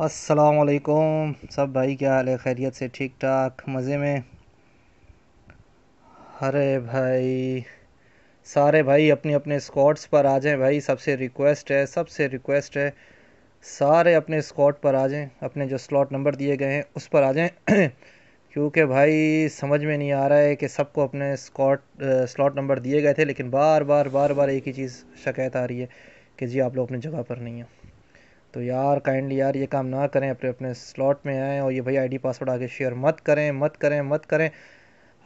असलकुम सब भाई क्या हाल है खैरियत से ठीक ठाक मज़े में अरे भाई सारे भाई अपने अपने स्कॉट्स पर आ जाएं भाई सबसे रिक्वेस्ट है सबसे रिक्वेस्ट है सारे अपने स्कॉट पर आ जाएं अपने जो स्लॉट नंबर दिए गए हैं उस पर आ जाएं क्योंकि भाई समझ में नहीं आ रहा है कि सबको अपने स्कॉट स्लॉट नंबर दिए गए थे लेकिन बार बार बार बार एक ही चीज़ शिकायत आ रही है कि जी आप लोग अपनी जगह पर नहीं हैं तो यार काइंडली यार ये काम ना करें अपने अपने स्लॉट में आएँ और ये भाई आईडी पासवर्ड आगे शेयर मत करें मत करें मत करें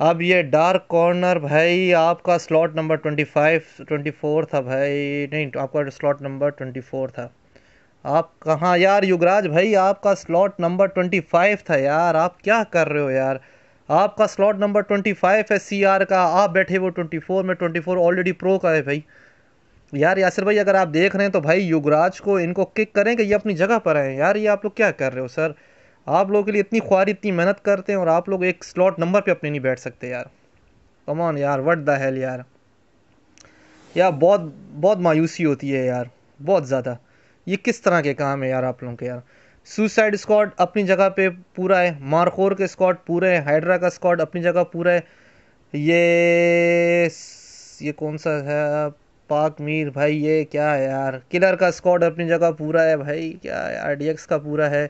अब ये डार्क कॉर्नर भाई आपका slot number twenty five twenty four था भाई नहीं आपका स्लॉट नंबर ट्वेंटी फोर था आप कहाँ यार युगराज भाई आपका स्लॉट नंबर ट्वेंटी फाइव था यार आप क्या कर रहे हो यार आपका स्लॉट नंबर ट्वेंटी फाइव है सी आर का आप बैठे वो ट्वेंटी फोर में ट्वेंटी फोर ऑलरेडी प्रो का है भाई यार यासिर भाई अगर आप देख रहे हैं तो भाई युगराज को इनको किक करें कि ये अपनी जगह पर आए यार ये आप लोग क्या कर रहे हो सर आप लोगों के लिए इतनी ख्वारी इतनी मेहनत करते हैं और आप लोग एक स्लॉट नंबर पे अपने नहीं बैठ सकते यार कमान यार वट द हेल यार यार बहुत बहुत मायूसी होती है यार बहुत ज़्यादा ये किस तरह के काम है यार आप लोगों के यार सुसाइड स्कॉट अपनी जगह पे पूरा है मारखोर के स्क्वाड पूरे हैं हाइड्रा का स्कॉड अपनी जगह पूरा है ये ये कौन सा है पाक मीर भाई ये क्या है यार किलर का स्कॉड अपनी जगह पूरा है भाई क्या यार डी एक्स का पूरा है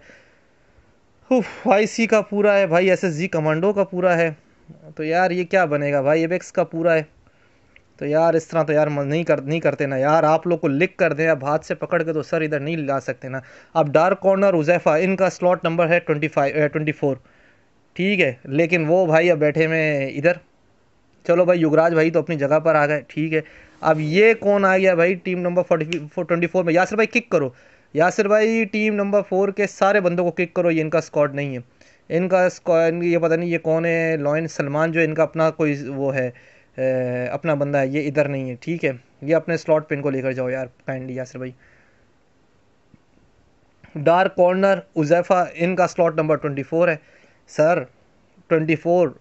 वाई सी का पूरा है भाई एस एस जी कमांडो का पूरा है तो यार ये क्या बनेगा भाई एक्स का पूरा है तो यार इस तरह तो यार नहीं कर नहीं करते ना यार आप लोग को लिख कर दें अब हाथ से पकड़ के तो सर इधर नहीं ला सकते ना अब डार्क कॉर्नर उजैफा इनका स्लॉट नंबर है ट्वेंटी फाइव ट्वेंटी फोर ठीक है लेकिन वो भाई अब बैठे में इधर चलो भाई युवराज भाई तो अपनी जगह पर आ गए ठीक है अब ये कौन आ गया भाई team number forty twenty four में यासिर भाई किक करो यासिर भाई टीम नंबर फोर के सारे बंदों को किक करो ये इनका स्कॉट नहीं है इनका स्कॉड ये पता नहीं ये कौन है लॉयन सलमान जो इनका अपना कोई वो है ए, अपना बंदा है ये इधर नहीं है ठीक है ये अपने स्लॉट पिन को लेकर जाओ यार काइंडली यासिर भाई डार्क कॉर्नर उजैफा इनका स्लॉट नंबर ट्वेंटी फोर है sir twenty four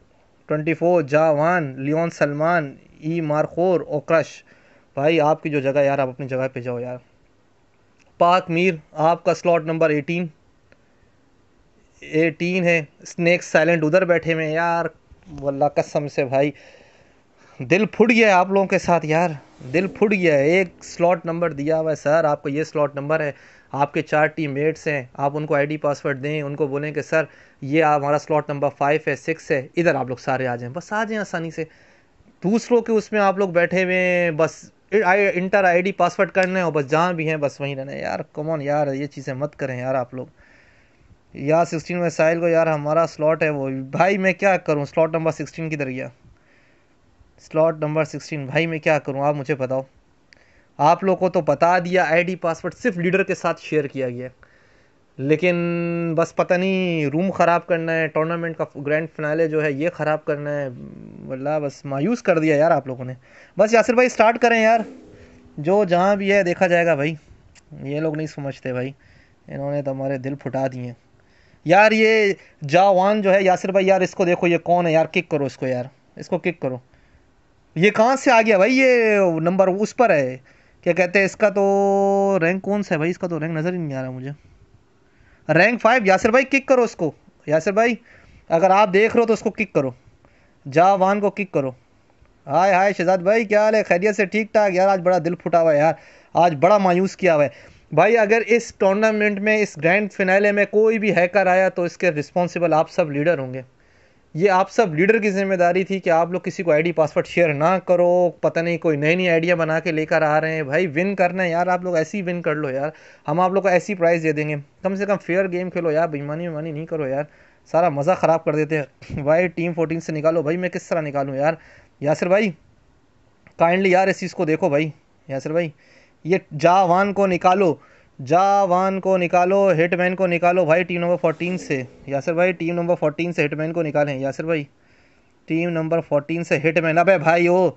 24 Jawan Leon Salman ई मारखोर और क्रश भाई आपकी जो जगह यार आप अपनी जगह पे जाओ यार पाक मीर आपका स्लॉट नंबर 18 18 है स्नैक साइलेंट उधर बैठे हुए यार वल्ला कसम से भाई दिल फुट गया है आप लोगों के साथ यार दिल फुट गया है एक स्लॉट नंबर दिया हुआ है सर आपका ये स्लॉट नंबर है आपके चार टीम मेट्स हैं आप उनको आईडी पासवर्ड दें उनको बोलें कि सर ये हमारा स्लॉट नंबर फाइव है सिक्स है इधर आप लोग सारे आ जाएं बस आ जाएं आसानी से दूसरों के उसमें आप लोग बैठे हुए हैं बस इंटर आईडी पासवर्ड करने और बस जहाँ भी हैं बस वहीं रहना यार कमॉन यार ये चीज़ें मत करें यार आप लोग यार सिक्सटीन में साहिल को यार हमारा स्लॉट है वो भाई मैं क्या करूँ स्लॉट नंबर सिक्सटीन किधर गया स्लॉट नंबर सिक्सटीन भाई मैं क्या करूँ आप मुझे बताओ आप लोगों को तो बता दिया आईडी पासवर्ड सिर्फ लीडर के साथ शेयर किया गया लेकिन बस पता नहीं रूम ख़राब करना है टूर्नामेंट का ग्रैंड फिनाले जो है ये ख़राब करना है वल्ला बस मायूस कर दिया यार आप लोगों ने बस यासिर भाई स्टार्ट करें यार जो जहाँ भी है देखा जाएगा भाई ये लोग नहीं समझते भाई इन्होंने तो हमारे दिल फुटा दिए यार ये जावान जो है यासिर भाई यार इसको देखो ये कौन है यार किक करो इसको यार इसको किक करो ये कहाँ से आ गया भाई ये नंबर उस पर है क्या कहते हैं इसका तो रैंक कौन सा है भाई इसका तो रैंक नज़र ही नहीं आ रहा मुझे रैंक फाइव यासिर भाई किक करो उसको यासिर भाई अगर आप देख रहे हो तो उसको किक करो जावान को किक करो हाय हाय शहजाद भाई क्या हाल है खैरियत से ठीक ठाक यार आज बड़ा दिल फुटा हुआ है यार आज बड़ा मायूस किया हुआ है भाई अगर इस टूर्नामेंट में इस ग्रैंड फिनाले में कोई भी हैकर आया तो इसके रिस्पॉन्सिबल आप सब लीडर होंगे ये आप सब लीडर की जिम्मेदारी थी कि आप लोग किसी को आईडी पासवर्ड शेयर ना करो पता नहीं कोई नई नई आइडिया बना के लेकर आ रहे हैं भाई विन करना है यार आप लोग ऐसी विन कर लो यार हम आप लोग को ऐसी प्राइज़ दे देंगे कम से कम फेयर गेम खेलो यार बेईमानी वेमानी नहीं करो यार सारा मज़ा ख़राब कर देते हैं भाई टीम फोर्टीन से निकालो भाई मैं किस तरह निकालूँ यार यासर भाई काइंडली यार इस चीज़ को देखो भाई यासिर भाई ये जावान को निकालो जावान को निकालो हिटमैन को निकालो भाई टीम नंबर फोर्टीन से यासर भाई टीम नंबर फोर्टीन से हिटमैन को निकालें यासर भाई टीम नंबर फोर्टीन से हिटमैन अबे भाई ओ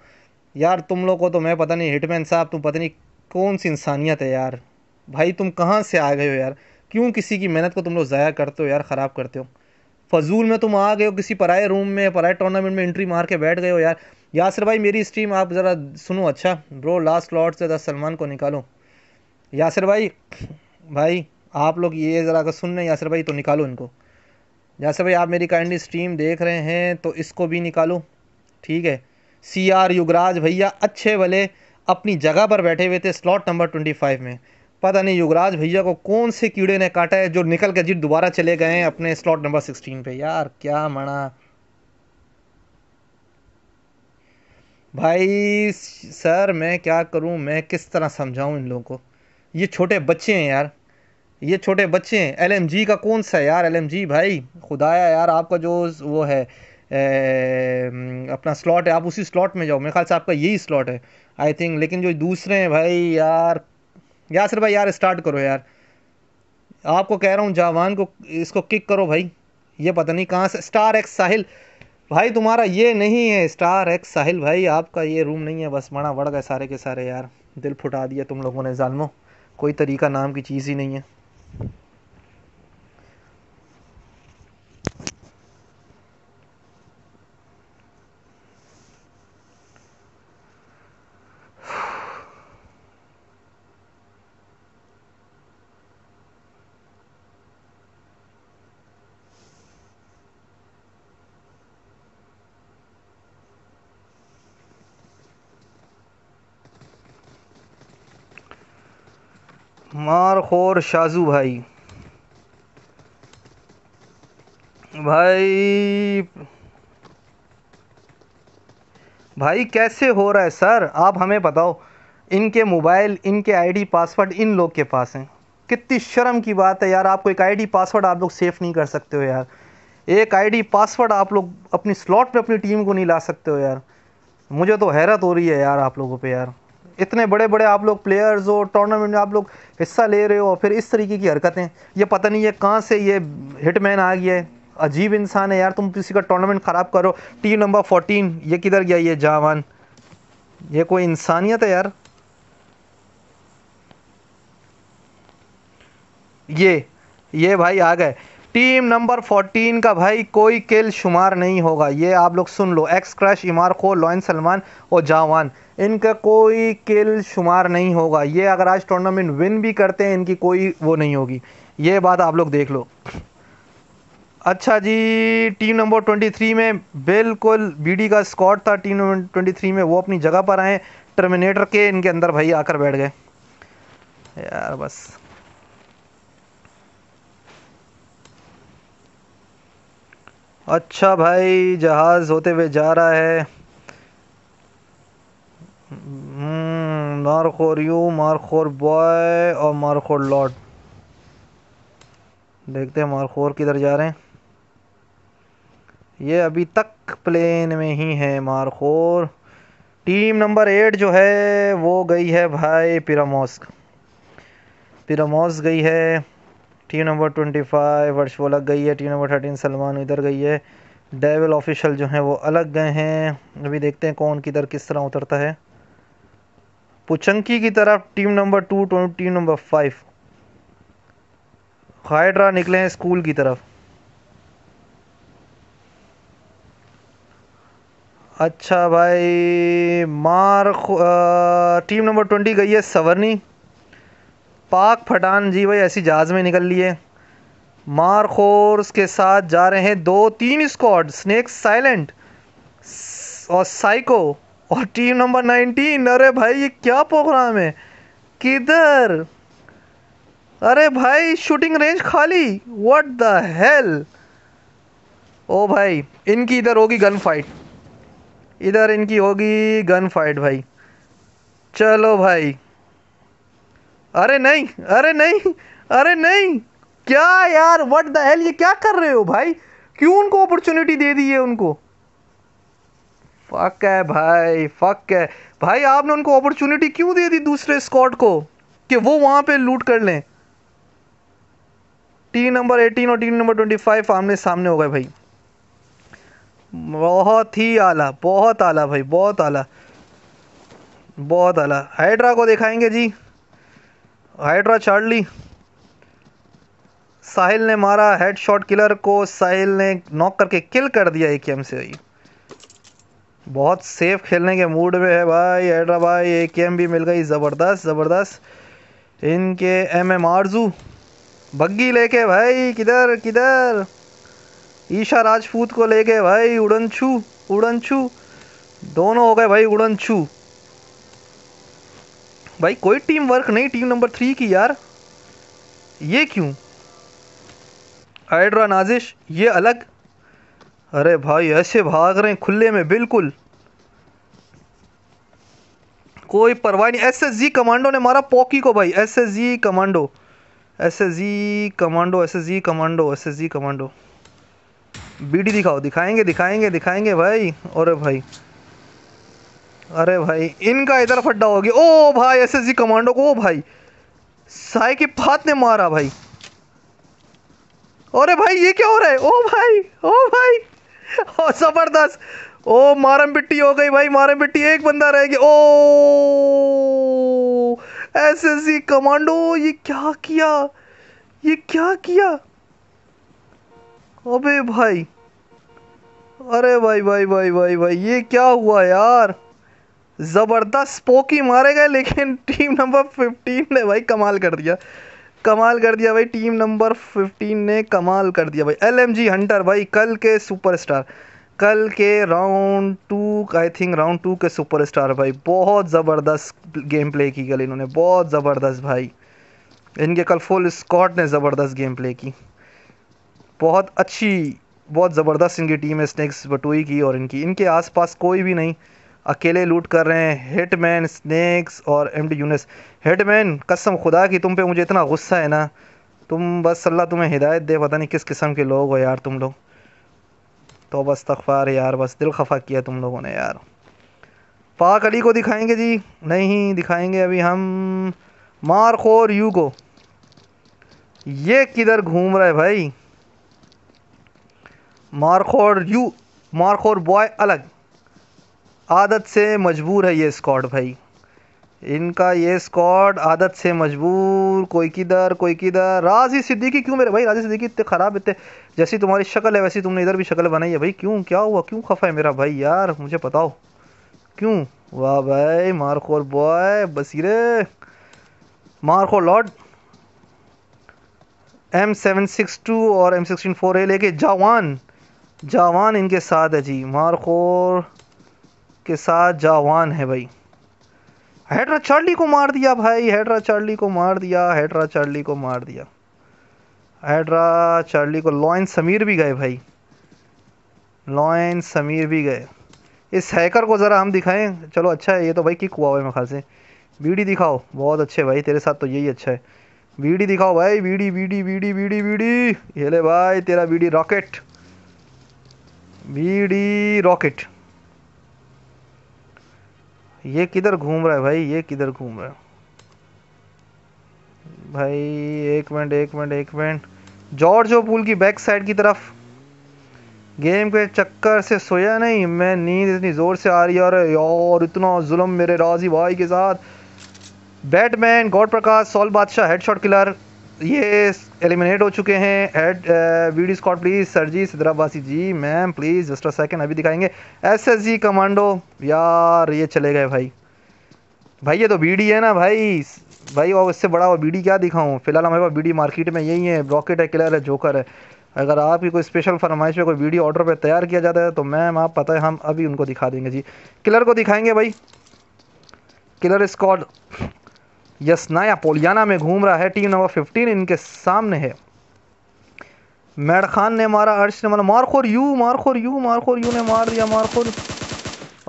यार तुम लोग को तो मैं पता नहीं हिटमैन साहब तुम पता नहीं कौन सी इंसानियत है यार भाई तुम कहाँ से आ गए हो यार क्यों किसी की मेहनत को तुम लोग ज़ाया करते हो यार ख़राब करते हो फजूल में तुम आ गए हो किसी पराए रूम में पराए टूर्नामेंट में एंट्री मार के बैठ गए हो यार यासर भाई मेरी स्ट्रीम आप ज़रा सुनो अच्छा ब्रो लास्ट लॉट से सलमान को निकालो यासर भाई भाई आप लोग ये ज़रा अगर सुन रहे हैं यासिर भाई तो निकालो इनको यासर भाई आप मेरी काइंडली स्ट्रीम देख रहे हैं तो इसको भी निकालो ठीक है सी आर युगराज भैया अच्छे भले अपनी जगह पर बैठे हुए थे स्लॉट नंबर ट्वेंटी फाइव में पता नहीं युगराज भैया को कौन से कीड़े ने काटा है जो निकल के जीत दोबारा चले गए हैं अपने स्लॉट नंबर सिक्सटीन पे यार क्या मना भाई सर मैं क्या करूं मैं किस तरह समझाऊं इन लोगों को ये छोटे बच्चे हैं यार ये छोटे बच्चे हैं एल का कौन सा है यार एल भाई खुदाया यार आपका जो वो है ए, अपना स्लॉट है आप उसी स्लॉट में जाओ मेरे ख्याल से आपका यही स्लॉट है आई थिंक लेकिन जो दूसरे हैं भाई यार यासर भाई यार स्टार्ट करो यार आपको कह रहा हूँ जावान को इसको किक करो भाई ये पता नहीं कहाँ से स्टार एक्स साहिल भाई तुम्हारा ये नहीं है स्टार एक्स साहिल भाई आपका ये रूम नहीं है बस मना बढ़ गए सारे के सारे यार दिल फुटा दिया तुम लोगों ने जालमो कोई तरीका नाम की चीज़ ही नहीं है मार खोर शाजू भाई भाई भाई कैसे हो रहा है सर आप हमें बताओ इनके मोबाइल इनके आईडी पासवर्ड इन लोग के पास हैं कितनी शर्म की बात है यार आपको एक आईडी पासवर्ड आप लोग सेफ़ नहीं कर सकते हो यार एक आईडी पासवर्ड आप लोग अपनी स्लॉट पे अपनी टीम को नहीं ला सकते हो यार मुझे तो हैरत हो रही है यार आप लोगों पे यार इतने बड़े बड़े आप लोग प्लेयर्स हो टूर्नामेंट में आप लोग हिस्सा ले रहे हो और फिर इस तरीके की हरकतें ये पता नहीं है कहाँ से ये हिटमैन आ गया है अजीब इंसान है यार तुम किसी का टूर्नामेंट ख़राब करो टीम नंबर फोर्टीन ये किधर गया ये जावान ये कोई इंसानियत है यार ये ये भाई आ गए टीम नंबर 14 का भाई कोई किल शुमार नहीं होगा ये आप लोग सुन लो एक्स क्रश इमार खो लॉयन सलमान और जावान इनका कोई किल शुमार नहीं होगा ये अगर आज टूर्नामेंट विन भी करते हैं इनकी कोई वो नहीं होगी ये बात आप लोग देख लो अच्छा जी टीम नंबर 23 में बिल्कुल बीडी का स्कॉट था टीम नंबर थ्री में वो अपनी जगह पर आए टर्मिनेटर के इनके अंदर भाई आकर बैठ गए यार बस अच्छा भाई जहाज़ होते हुए जा रहा है हम्म, मारखोर यू मारखोर बॉय और मारखोर लॉर्ड देखते हैं मारखोर किधर जा रहे हैं ये अभी तक प्लेन में ही है मारखोर टीम नंबर एट जो है वो गई है भाई पिरामोस्क पिरामोस गई है टीम नंबर ट्वेंटी फाइव वर्ष वो अलग गई है टीम नंबर थर्टीन सलमान इधर गई है डेविल ऑफिशियल जो हैं वो अलग गए हैं अभी देखते हैं कौन किधर किस तरह उतरता है पुचंकी की तरफ team number two team number five hydra निकले हैं स्कूल की तरफ अच्छा भाई मार टीम नंबर ट्वेंटी गई है सवरनी पाक फटान जी भाई ऐसी जहाज़ में निकल लिए मारखोर्स के साथ जा रहे हैं दो तीन स्क्वाड स्नेक साइलेंट और साइको और टीम नंबर नाइनटीन अरे भाई ये क्या प्रोग्राम है किधर अरे भाई शूटिंग रेंज खाली व्हाट द हेल ओ भाई इनकी इधर होगी गन फाइट इधर इनकी होगी गन फाइट भाई चलो भाई अरे नहीं अरे नहीं अरे नहीं क्या यार व्हाट द हेल ये क्या कर रहे हो भाई क्यों उनको अपॉर्चुनिटी दे दी है उनको फक है भाई फक है भाई आपने उनको अपॉर्चुनिटी क्यों दे दी दूसरे स्कॉट को कि वो वहां पे लूट कर लें टीम नंबर एटीन और टीम नंबर ट्वेंटी फाइव आमने सामने हो गए भाई बहुत ही आला बहुत आला भाई बहुत आला बहुत आला हाइड्रा को दिखाएंगे जी हाइड्रा चार्ली साहिल ने मारा हेडशॉट किलर को साहिल ने नॉक करके किल कर दिया एक एम से ही बहुत सेफ खेलने के मूड में है भाई हैड्रा भाई एक एम भी मिल गई ज़बरदस्त ज़बरदस्त इनके एम एम आरजू बग्गी लेके भाई किधर किधर ईशा राजपूत को लेके भाई उड़न छू उड़न छू दोनों हो गए भाई उड़न छू भाई कोई टीम वर्क नहीं टीम नंबर थ्री की यार ये क्यों आइड्रा नाजिश ये अलग अरे भाई ऐसे भाग रहे हैं खुले में बिल्कुल कोई परवाह नहीं एसएसजी कमांडो ने मारा पॉकी को भाई SSG commando SSG commando SSG commando SSG commando BD दिखाओ दिखाएंगे दिखाएंगे दिखाएंगे भाई अरे भाई अरे भाई इनका इधर फड्डा हो गया ओ भाई एस एस कमांडो को ओ भाई साय के फात ने मारा भाई अरे भाई ये क्या हो रहा है ओ भाई ओ भाई ओ जबरदस्त ओ मारम पिट्टी हो गई भाई मारम पिट्टी एक बंदा रह गया ओ एस एस जी कमांडो ये क्या किया ये क्या किया अबे भाई अरे भाई भाई भाई भाई भाई, भाई ये क्या हुआ यार ज़बरदस्त पोकी मारे गए लेकिन टीम नंबर फिफ्टीन ने भाई कमाल कर दिया कमाल कर दिया भाई टीम नंबर फिफ्टीन ने कमाल कर दिया भाई एल एम जी हंटर भाई कल के सुपरस्टार कल के round two I think round two के सुपरस्टार भाई बहुत ज़बरदस्त गेम प्ले की कल इन्होंने बहुत ज़बरदस्त भाई इनके कल फुल स्कॉट ने ज़बरदस्त गेम प्ले की बहुत अच्छी बहुत ज़बरदस्त इनकी टीम है स्नैक्स बटोई की और इनकी इनके आसपास कोई भी नहीं अकेले लूट कर रहे हैं मैन स्नैक्स और एम डी यूनिस मैन कसम खुदा की तुम पे मुझे इतना गुस्सा है ना तुम बस अल्लाह तुम्हें हिदायत दे पता नहीं किस किस्म के लोग हो यार तुम लोग तो बस तखबार यार बस दिल खफा किया तुम लोगों ने यार पाक अली को दिखाएंगे जी नहीं दिखाएंगे अभी हम मारखोर यू को ये किधर घूम रहा है भाई मारखोर यू मारखोर बॉय अलग आदत से मजबूर है ये स्कॉड भाई इनका ये स्कॉड आदत से मजबूर कोई किधर कोई किधर राजी सिद्दीकी क्यों मेरे भाई राजी सिद्दीकी इतने ख़राब इतने जैसी तुम्हारी शक्ल है वैसी तुमने इधर भी शक्ल बनाई है भाई क्यों क्या हुआ क्यों खफा है मेरा भाई यार मुझे बताओ क्यों वाह भाई मारखोर बॉय बसीरे Markhor lord M seven six two और एम सिक्सटीन फोर ए लेके जावान जावान इनके साथ है जी मारखोर के साथ जावान है भाई हेड्रा चार्ली को मार दिया भाई हेड्रा चार्ली को मार दिया हेड्रा चार्ली को मार दिया हेड्रा चार्ली को लॉयन समीर भी गए भाई लॉयन समीर भी गए इस हैकर को ज़रा हम दिखाएं चलो अच्छा है ये तो भाई किक हुआ हुआ है खासे बीडी दिखाओ बहुत अच्छे भाई तेरे साथ तो यही अच्छा है बीडी दिखाओ भाई BD BD BD BD BD हेले भाई तेरा बीडी रॉकेट बीडी रॉकेट ये किधर घूम रहा है भाई ये किधर घूम रहा है भाई एक मिनट एक मिनट एक मिनट जॉर्ज ओ पुल की बैक साइड की तरफ गेम के चक्कर से सोया नहीं मैं नींद इतनी ज़ोर से आ रही है और यार इतना जुल्म मेरे राजी भाई के साथ batman god Prakash soul Badshah headshot killer ये एलिमिनेट हो चुके हैं एड वीडी स्कॉट प्लीज़ सर जी सिद्राबासी ji ma'am please just a second अभी दिखाएंगे एस एस जी कमांडो यार ये चले गए भाई भाई ये तो बीडी है ना भाई भाई और इससे बड़ा और बीडी क्या दिखाऊँ फिलहाल हमारे पास बीडी मार्केट में यही है रॉकेट है किलर है जोकर है अगर आपकी कोई स्पेशल फरमाइश में कोई वीडियो ऑर्डर पे तैयार किया जाता है तो मैम आप पता है हम अभी उनको दिखा देंगे जी किलर को दिखाएंगे भाई किलर स्कॉड यसनाया पोलियाना में घूम रहा है टीम नंबर फिफ्टीन इनके सामने है मैड खान ने मारा अर्श ने मारा Markhor you Markhor you Markhor you ने मार दिया मारखोर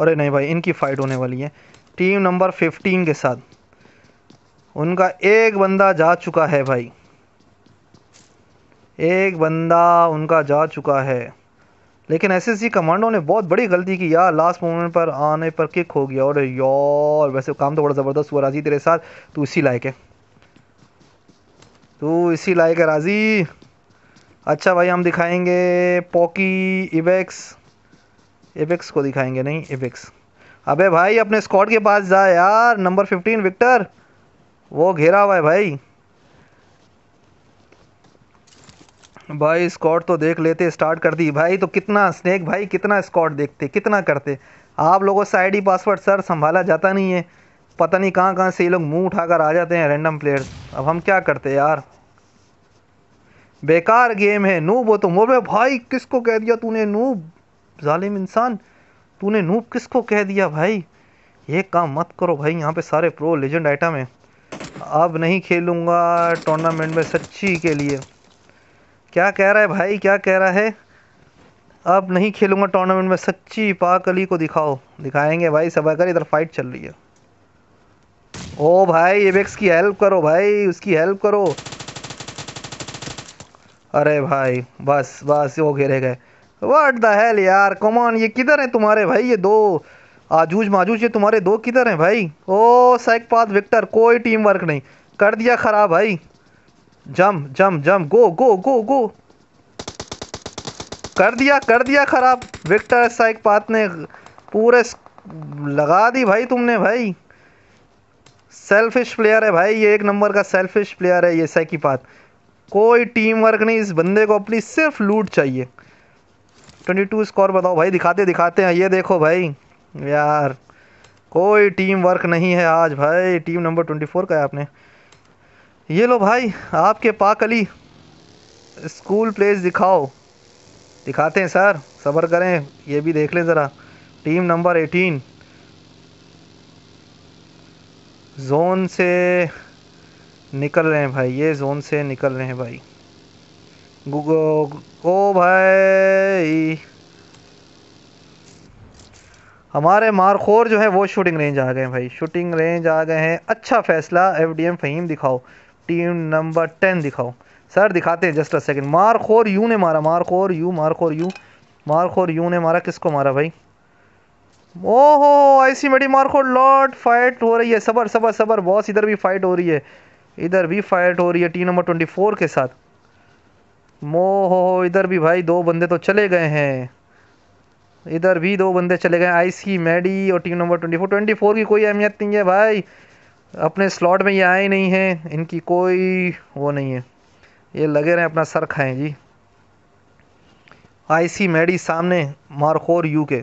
अरे नहीं भाई इनकी फ़ाइट होने वाली है टीम नंबर फिफ्टीन के साथ उनका एक बंदा जा चुका है भाई एक बंदा उनका जा चुका है लेकिन एस एस कमांडो ने बहुत बड़ी गलती की यार लास्ट मोमेंट पर आने पर किक हो गया और यार वैसे काम तो बड़ा ज़बरदस्त हुआ राजी तेरे साथ तू इसी लायक है तू इसी लायक है राजी अच्छा भाई हम दिखाएंगे पॉकी इवेक्स इवेक्स को दिखाएंगे नहीं इवेक्स अबे भाई अपने स्कॉट के पास जा यार नंबर फिफ्टीन विक्टर वो घेरा हुआ है भाई भाई स्कॉट तो देख लेते स्टार्ट कर दी भाई तो कितना स्नैक भाई कितना स्कॉट देखते कितना करते आप लोगों से आईडी पासवर्ड सर संभाला जाता नहीं है पता नहीं कहाँ कहाँ से ये लोग मुंह उठाकर आ जाते हैं रैंडम प्लेयर्स अब हम क्या करते यार बेकार गेम है नूब वो तुम बोल भाई किसको कह दिया तूने नूब जालिम इंसान तूने नूब किसको कह दिया भाई ये काम मत करो भाई यहाँ पे सारे प्रो लेजेंड आइटम है अब नहीं खेलूँगा टूर्नामेंट में सच्ची के लिए क्या कह रहा है भाई क्या कह रहा है अब नहीं खेलूंगा टूर्नामेंट में सच्ची पाक अली को दिखाओ दिखाएंगे भाई सब अगर इधर फाइट चल रही है ओ भाई एबेक्स की हेल्प करो भाई उसकी हेल्प करो अरे भाई बस बस वो घेरे गए वट द हेल यार कमान ये किधर है तुम्हारे भाई ये दो आजूज माजूज ये तुम्हारे दो किधर हैं भाई ओ सैक पाथ विक्टर कोई टीम वर्क नहीं कर दिया ख़राब भाई जम जम जम गो गो गो गो कर दिया कर दिया खराब विक्टर साइक पात ने पूरे लगा दी भाई तुमने भाई सेल्फिश प्लेयर है भाई ये एक नंबर का सेल्फिश प्लेयर है ये सैकी पात कोई टीम वर्क नहीं इस बंदे को अपनी सिर्फ लूट चाहिए 22 स्कोर बताओ भाई दिखाते दिखाते हैं ये देखो भाई यार कोई टीम वर्क नहीं है आज भाई टीम नंबर 24 का है आपने ये लो भाई आपके पाक अली स्कूल प्लेस दिखाओ दिखाते हैं सर सबर करें ये भी देख लें ज़रा टीम नंबर एटीन जोन से निकल रहे हैं भाई ये जोन से निकल रहे हैं भाई ओ भाई हमारे मारखोर जो है वो शूटिंग रेंज आ गए हैं भाई शूटिंग रेंज आ गए हैं अच्छा फैसला एफडीएम फहीम दिखाओ टीम नंबर टेन दिखाओ सर दिखाते हैं just a second Markhor you ने मारा Markhor you Markhor you Markhor you ने मारा किसको मारा भाई ओहो ऐसी मेडी मारखोर लॉट फाइट हो रही है सबर सबर सबर बॉस इधर भी फाइट हो रही है इधर भी फाइट हो रही है टीम नंबर ट्वेंटी फोर के साथ मोहो इधर भी भाई दो बंदे तो चले गए हैं इधर भी दो बंदे चले गए आईसी की मैडी और team number twenty four twenty four की कोई अहमियत नहीं है भाई अपने स्लॉट में ये आए नहीं हैं इनकी कोई वो नहीं है ये लगे रहें अपना सर खाएं जी आईसी मेडी सामने मारखोर यू के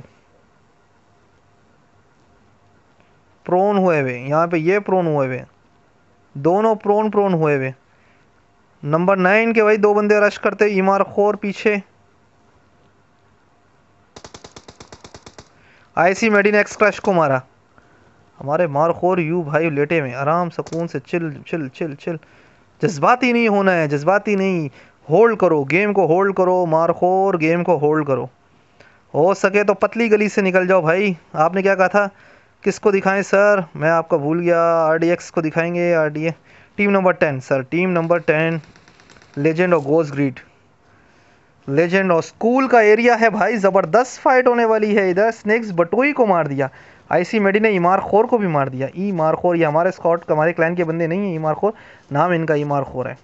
प्रोन हुए हुए यहाँ पे ये प्रोन हुए हुए दोनों प्रोन प्रोन हुए हुए नंबर नाइन के भाई दो बंदे रश करते इमार खोर पीछे आईसी मेडी ने एक्स क्रश को मारा हमारे मारखोर यू भाई लेटे में आराम सुकून से चिल चिल चिल चिल जज्बाती नहीं होना है जज्बाती नहीं होल्ड करो गेम को होल्ड करो मारखोर गेम को होल्ड करो हो सके तो पतली गली से निकल जाओ भाई आपने क्या कहा था किसको दिखाएं सर मैं आपका भूल गया आर को दिखाएंगे R team number ten sir team number ten legend और गोज ग्रीड लेजेंड और स्कूल का एरिया है भाई ज़बरदस्त फाइट होने वाली है इधर स्नेक्स बटोई को मार दिया आईसी मेडी ने ईमार खोर को भी मार दिया ई मार खोर ये हमारे स्कॉट हमारे क्लैन के बंदे नहीं हैं मार खोर नाम इनका ईमार खोर है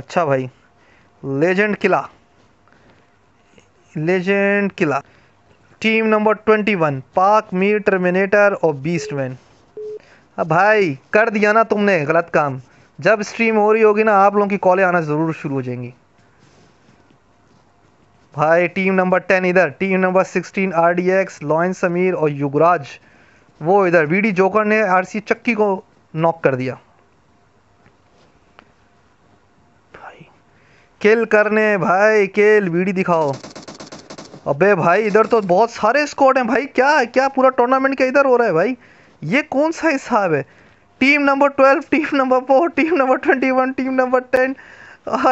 अच्छा भाई legend killer legend killer team number twenty one पाक मीर टर्मिनेटर और बीस्टमैन अब भाई कर दिया ना तुमने गलत काम जब स्ट्रीम हो रही होगी ना आप लोगों की कॉलें आना ज़रूर शुरू हो जाएंगी भाई टीम नंबर टेन इधर team number sixteen R D X lion Sameer और युगराज वो इधर डी जोकर ने आर सी चक्की को नॉक कर दिया भाई केल करने भाई केल डी दिखाओ अबे भाई इधर तो बहुत सारे स्कोर हैं भाई क्या क्या पूरा टूर्नामेंट का इधर हो रहा है भाई ये कौन सा हिसाब है team number twelve team number four team number twenty one team number ten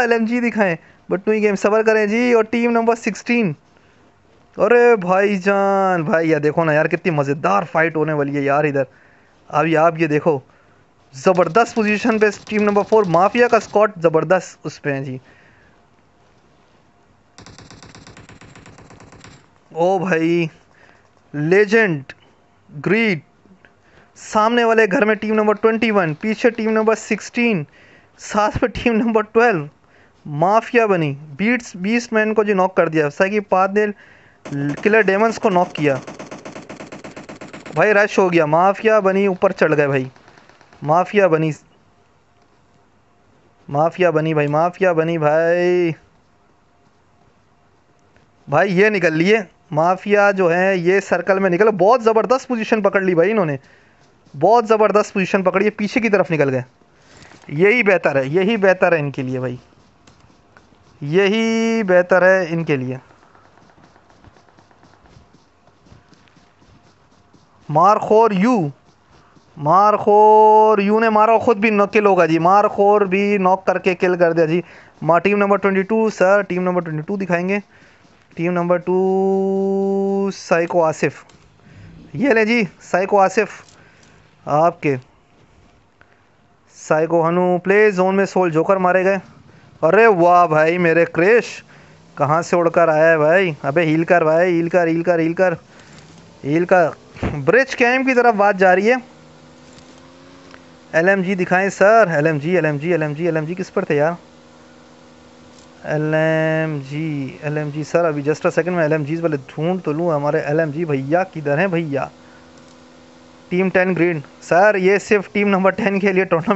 L M G दिखाएं बट्टू गेम सबर करें जी और टीम नंबर सिक्सटीन अरे भाई जान भाई यार देखो ना यार कितनी मज़ेदार फाइट होने वाली है यार इधर अभी आप ये देखो ज़बरदस्त पोजीशन पे टीम नंबर फोर माफिया का स्कॉट ज़बरदस्त उस पर है जी ओ भाई लेजेंड ग्रीड सामने वाले घर में टीम नंबर ट्वेंटी वन पीछे टीम नंबर सिक्सटीन साथ में टीम नंबर ट्वेल्व माफिया बनी बीट्स बीस मैन को जो नॉक कर दिया साकिब पाद ने किलर डेमंस को नॉक किया भाई रश हो गया माफिया बनी ऊपर चढ़ गए भाई माफिया बनी माफिया बनी भाई माफिया बनी भाई भाई ये निकल लिए माफिया जो है ये सर्कल में निकल बहुत ज़बरदस्त पोजीशन पकड़ ली भाई इन्होंने बहुत ज़बरदस्त पोजीशन पकड़ी है पीछे की तरफ निकल गए यही बेहतर है यही बेहतर है इनके लिए भाई यही बेहतर है इनके लिए मारखोर यू मारखोर यू ने मारा खुद भी किल होगा जी मारखोर भी नॉक करके किल कर दिया जी मार team number twenty two sir team number twenty two दिखाएंगे team number two psycho Asif ये ले जी साइको आसिफ आपके साइको हनु प्ले जोन में सोल जोकर मारे गए अरे वाह भाई मेरे क्रेश कहाँ से उड़कर आया है भाई अबे हील कर भाई हील कर हील कर हील कर हील कर ब्रिज कैम की तरफ बात जा रही है एलएमजी दिखाएं sir LMG LMG LMG LMG किस पर थे यार एलएमजी एलएमजी सर अभी जस्ट अ सेकंड में एलएमजी वाले ढूंढ तो लूँ हमारे एलएमजी भैया किधर हैं भैया टीम टेन ग्रीन सर ये सिर्फ टीम नंबर टेन के लिए टोर्नामेंट